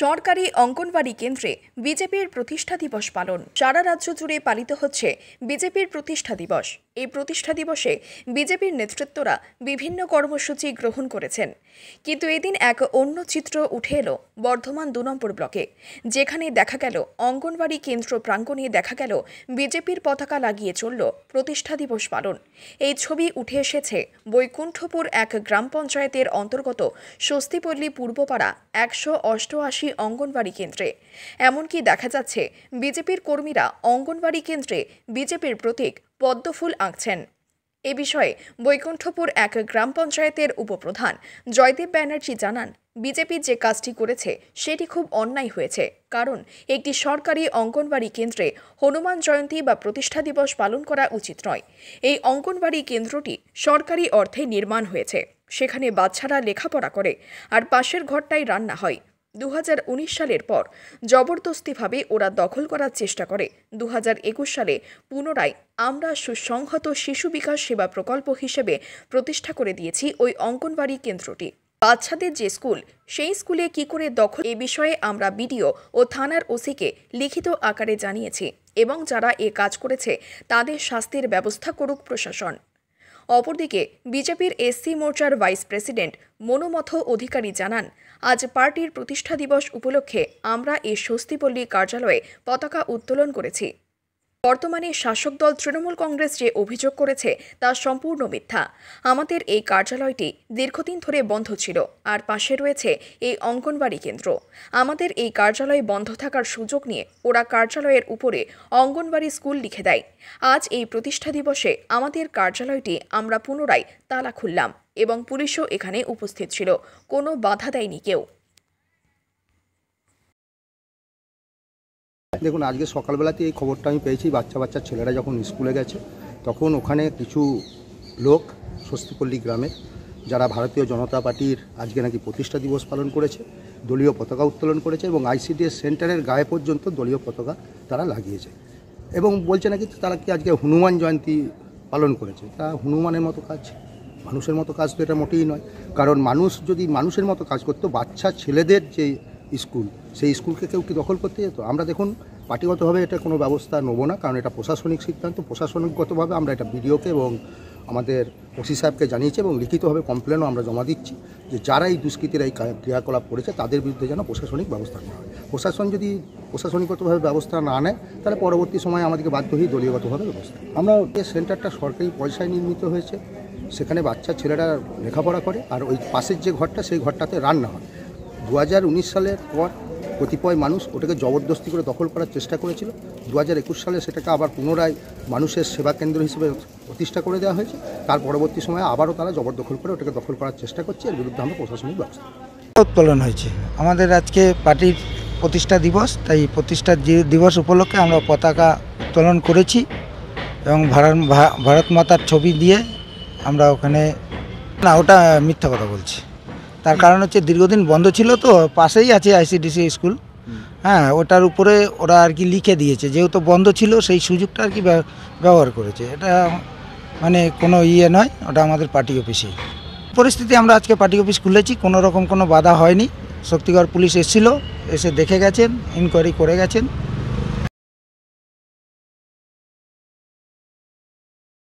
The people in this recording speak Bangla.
সরকারি অঙ্গনবাড়ি কেন্দ্রে বিজেপির প্রতিষ্ঠা দিবস পালন সারা রাজ্য জুড়ে পালিত হচ্ছে বিজেপির প্রতিষ্ঠা দিবস এই প্রতিষ্ঠা দিবসে বিজেপির নেতৃত্বরা বিভিন্ন কর্মসূচি গ্রহণ করেছেন কিন্তু এদিন এক অন্য চিত্র উঠে এলো বর্ধমান দু নম্বর ব্লকে যেখানে দেখা গেল অঙ্গনবাড়ি কেন্দ্র প্রাঙ্গণে দেখা গেল বিজেপির পতাকা লাগিয়ে চলল প্রতিষ্ঠা দিবস পালন এই ছবি উঠে এসেছে বৈকুণ্ঠপুর এক গ্রাম পঞ্চায়েতের অন্তর্গত স্বস্তিপল্লী পূর্বপাড়া একশো অষ্টআশি পাশাপাশি অঙ্গনবাড়ি কেন্দ্রে এমনকি দেখা যাচ্ছে বিজেপির কর্মীরা অঙ্গনবাড়ি কেন্দ্রে বিজেপির প্রতীক পদ্মফুল আঁকছেন এ বিষয়ে বৈকুণ্ঠপুর এক গ্রাম পঞ্চায়েতের উপপ্রধান জয়দেব ব্যানার্জি জানান বিজেপি যে কাজটি করেছে সেটি খুব অন্যায় হয়েছে কারণ একটি সরকারি অঙ্গনবাড়ি কেন্দ্রে হনুমান জয়ন্তী বা প্রতিষ্ঠা দিবস পালন করা উচিত নয় এই অঙ্গনবাড়ি কেন্দ্রটি সরকারি অর্থে নির্মাণ হয়েছে সেখানে বাচ্চারা লেখাপড়া করে আর পাশের ঘরটাই রান্না হয় দু সালের পর জবরদস্তিভাবে ওরা দখল করার চেষ্টা করে দু সালে পুনরায় আমরা সুসংহত শিশু বিকাশ সেবা প্রকল্প হিসেবে প্রতিষ্ঠা করে দিয়েছি ওই অঙ্গনবাড়ি কেন্দ্রটি বাচ্চাদের যে স্কুল সেই স্কুলে কি করে দখল এ বিষয়ে আমরা বিডিও ও থানার ওসিকে লিখিত আকারে জানিয়েছি এবং যারা এ কাজ করেছে তাদের শাস্তির ব্যবস্থা করুক প্রশাসন অপরদিকে বিজেপির এসসি মোর্চার ভাইস প্রেসিডেন্ট মনোমথ অধিকারী জানান আজ পার্টির প্রতিষ্ঠা দিবস উপলক্ষে আমরা এই স্বস্তিপল্লী কার্যালয়ে পতাকা উত্তোলন করেছি বর্তমানে শাসক দল তৃণমূল কংগ্রেস যে অভিযোগ করেছে তা সম্পূর্ণ মিথ্যা আমাদের এই কার্যালয়টি দীর্ঘদিন ধরে বন্ধ ছিল আর পাশে রয়েছে এই অঙ্গনবাড়ি কেন্দ্র আমাদের এই কার্যালয় বন্ধ থাকার সুযোগ নিয়ে ওরা কার্যালয়ের উপরে অঙ্গনবাড়ি স্কুল লিখে দেয় আজ এই প্রতিষ্ঠা দিবসে আমাদের কার্যালয়টি আমরা পুনরায় তালা খুললাম এবং পুলিশও এখানে উপস্থিত ছিল কোনো বাধা দেয়নি কেউ দেখুন আজকে সকালবেলাতে এই খবরটা আমি পেয়েছি বাচ্চা বাচ্চা ছেলেরা যখন স্কুলে গেছে তখন ওখানে কিছু লোক স্বস্তিপল্লী গ্রামে যারা ভারতীয় জনতা পার্টির আজকে নাকি প্রতিষ্ঠা দিবস পালন করেছে দলীয় পতাকা উত্তোলন করেছে এবং আইসিডিএস সেন্টারের গায়ে পর্যন্ত দলীয় পতাকা তারা লাগিয়েছে এবং বলছে নাকি তারা কি আজকে হনুমান জয়ন্তী পালন করেছে তা হনুমানের মতো কাজ মানুষের মতো কাজ তো এটা মোটেই নয় কারণ মানুষ যদি মানুষের মতো কাজ করতো বাচ্চা ছেলেদের যে স্কুল সেই স্কুলকে কেউ কি দখল করতে যেত আমরা দেখুন পার্টিগতভাবে এটা কোনো ব্যবস্থা নেবো না কারণ এটা প্রশাসনিক সিদ্ধান্ত প্রশাসনিকগতভাবে আমরা এটা বিডিওকে এবং আমাদের ওসি সাহেবকে জানিয়েছি এবং লিখিতভাবে কমপ্লেনও আমরা জমা দিচ্ছি যে যারা এই দুষ্কৃতির এই ক্রিয়াকলাপ করেছে তাদের বিরুদ্ধে যেন প্রশাসনিক ব্যবস্থা নেওয়া হয় প্রশাসন যদি প্রশাসনিকগতভাবে ব্যবস্থা না নেয় তাহলে পরবর্তী সময়ে আমাদেরকে বাধ্য হয়ে দলীয়গতভাবে ব্যবস্থা আমরা যে সেন্টারটা সরকারি পয়সায় নির্মিত হয়েছে সেখানে বাচ্চা ছেলেরা লেখাপড়া করে আর ওই পাশের যে ঘরটা সেই ঘরটাতে রান্না হয় দু সালের পর কতিপয় মানুষ ওটাকে জবরদস্তি করে দখল করার চেষ্টা করেছিল দু হাজার একুশ সালে সেটাকে আবার পুনরায় মানুষের সেবা কেন্দ্র হিসেবে প্রতিষ্ঠা করে দেওয়া হয়েছে তার পরবর্তী সময়ে আবারও তারা জবরদখল করে ওটাকে দখল করার চেষ্টা করছে এর বিরুদ্ধে আমরা প্রশাসনিক ব্যবস্থা উত্তোলন হয়েছে আমাদের আজকে পার্টির প্রতিষ্ঠা দিবস তাই প্রতিষ্ঠা দিবস উপলক্ষে আমরা পতাকা উত্তোলন করেছি এবং ভারত ভারত মাতার ছবি দিয়ে আমরা ওখানে না ওটা মিথ্যা কথা বলছি তার কারণ হচ্ছে দীর্ঘদিন বন্ধ ছিল তো পাশেই আছে আইসিডিসি স্কুল হ্যাঁ ওটার উপরে ওরা আর কি লিখে দিয়েছে যেহেতু বন্ধ ছিল সেই সুযোগটা আর কি ব্যবহার করেছে এটা মানে কোনো ইয়ে নয় ওটা আমাদের পার্টি অফিসেই পরিস্থিতি আমরা আজকে পার্টি অফিস খুলেছি কোনো রকম কোনো বাধা হয়নি শক্তিগড় পুলিশ এসেছিল এসে দেখে গেছেন ইনকোয়ারি করে গেছেন